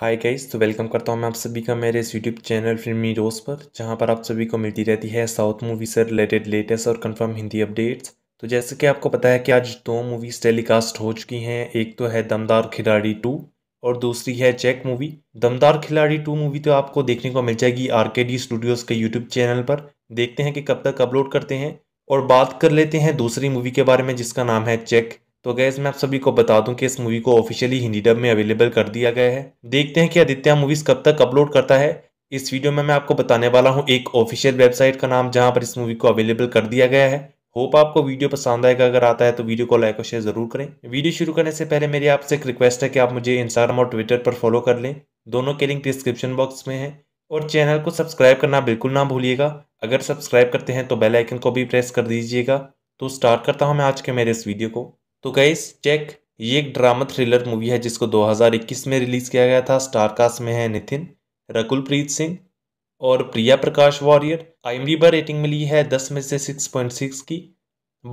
hi guys तो welcome करता हूं मैं आप सभी का मेरे इस यूट्यूब चैनल फिल्मी रोज पर जहां पर आप सभी को मिलती रहती है साउथ मूवी से रिलेटेड लेटेस्ट और कंफर्म हिंदी अपडेट्स तो जैसे कि आपको पता है कि आज दो मूवीज़ टेलीकास्ट हो चुकी हैं एक तो है दमदार खिलाड़ी टू और दूसरी है चेक मूवी दमदार खिलाड़ी टू मूवी तो आपको देखने को मिल जाएगी आर के डी स्टूडियोज़ के यूट्यूब चैनल पर देखते हैं कि कब तक अपलोड करते हैं और बात कर लेते हैं दूसरी मूवी के बारे में जिसका नाम है चेक तो गैस मैं आप सभी को बता दूं कि इस मूवी को ऑफिशियली हिंदी डब में अवेलेबल कर दिया गया है देखते हैं कि आदित्य मूवीज कब तक अपलोड करता है इस वीडियो में मैं आपको बताने वाला हूं एक ऑफिशियल वेबसाइट का नाम जहां पर इस मूवी को अवेलेबल कर दिया गया है होप आपको वीडियो पसंद आएगा अगर आता है तो वीडियो को लाइक और शेयर जरूर करें वीडियो शुरू करने से पहले मेरी आपसे एक रिक्वेस्ट है कि आप मुझे इंस्टाग्राम और ट्विटर पर फॉलो कर लें दोनों के लिंक डिस्क्रिप्शन बॉक्स में है और चैनल को सब्सक्राइब करना बिल्कुल ना भूलिएगा अगर सब्सक्राइब करते हैं तो बेलाइकन को भी प्रेस कर दीजिएगा तो स्टार्ट करता हूँ मैं आज के मेरे इस वीडियो को तो गैस चेक ये एक ड्रामा थ्रिलर मूवी है जिसको 2021 में रिलीज़ किया गया था स्टारकास्ट में है नितिन रकुलप्रीत सिंह और प्रिया प्रकाश वॉरियर आई पर रेटिंग मिली है दस में से सिक्स पॉइंट सिक्स की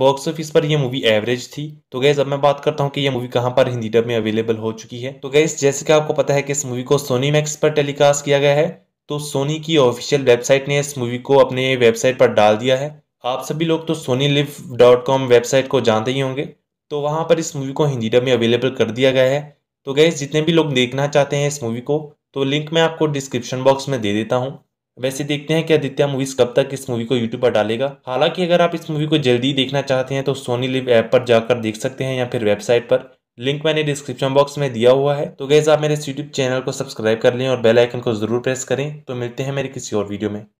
बॉक्स ऑफिस पर यह मूवी एवरेज थी तो गैस अब मैं बात करता हूँ कि यह मूवी कहाँ पर हिंदी डब में अवेलेबल हो चुकी है तो गैस जैसे कि आपको पता है कि इस मूवी को सोनी मैक्स पर टेलीकास्ट किया गया है तो सोनी की ऑफिशियल वेबसाइट ने इस मूवी को अपने वेबसाइट पर डाल दिया है आप सभी लोग तो Sony LIV dot com website को जानते ही होंगे तो वहाँ पर इस मूवी को हिंदी डब में अवेलेबल कर दिया गया है तो गैस जितने भी लोग देखना चाहते हैं इस मूवी को तो लिंक मैं आपको डिस्क्रिप्शन बॉक्स में दे देता हूँ वैसे देखते हैं कि आदित्य मूवीज़ कब तक इस मूवी को यूट्यूब पर डालेगा हालांकि अगर आप इस मूवी को जल्दी देखना चाहते हैं तो सोनी लिव ऐप पर जाकर देख सकते हैं या फिर वेबसाइट पर लिंक मैंने डिस्क्रिप्शन बॉक्स में दिया हुआ है तो गैस आप मेरे इस यूट्यूब चैनल को सब्सक्राइब कर लें और बेलाइकन को जरूर प्रेस करें तो मिलते हैं मेरे किसी और वीडियो में